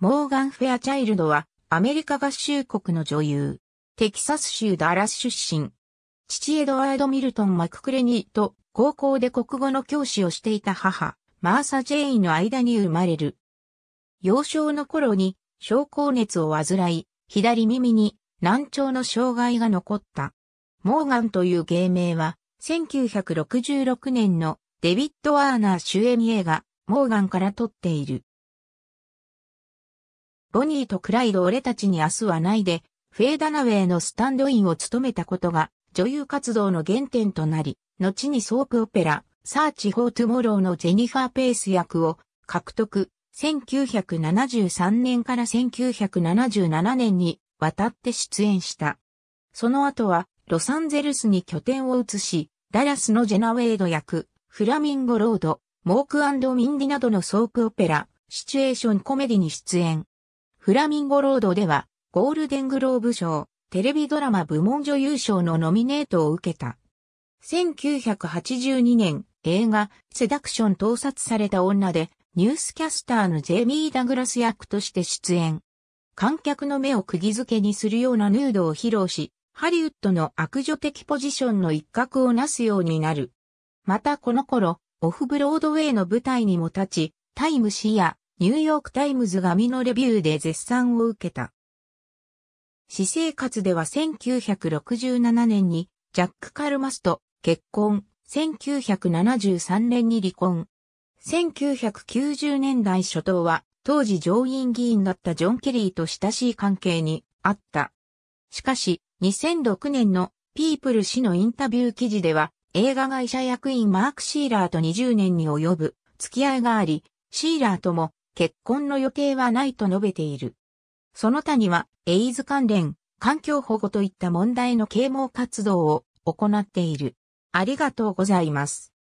モーガン・フェアチャイルドは、アメリカ合衆国の女優。テキサス州ダラス出身。父エドワード・ミルトン・マククレニーと高校で国語の教師をしていた母、マーサ・ジェインの間に生まれる。幼少の頃に症候熱を患い、左耳に難聴の障害が残った。モーガンという芸名は、1966年のデビッド・ワーナー主演映画、モーガンから取っている。ボニーとクライド俺たちに明日はないで、フェーダナウェイのスタンドインを務めたことが、女優活動の原点となり、後にソープオペラ、サーチ・フォー・トゥモローのジェニファー・ペース役を獲得、1973年から1977年に渡って出演した。その後は、ロサンゼルスに拠点を移し、ダラスのジェナウェイド役、フラミンゴ・ロード、モークミンディなどのソープオペラ、シチュエーションコメディに出演。フラミンゴロードでは、ゴールデングローブ賞、テレビドラマ部門女優賞のノミネートを受けた。1982年、映画、セダクション盗撮された女で、ニュースキャスターのジェミー・ダグラス役として出演。観客の目を釘付けにするようなヌードを披露し、ハリウッドの悪女的ポジションの一角をなすようになる。またこの頃、オフブロードウェイの舞台にも立ち、タイム誌やニューヨークタイムズ紙のレビューで絶賛を受けた。私生活では1967年にジャック・カルマスと結婚、1973年に離婚。1990年代初頭は当時上院議員だったジョン・ケリーと親しい関係にあった。しかし、2006年のピープル氏のインタビュー記事では映画会社役員マーク・シーラーと20年に及ぶ付き合いがあり、シーラーとも結婚の予定はないと述べている。その他には、エイズ関連、環境保護といった問題の啓蒙活動を行っている。ありがとうございます。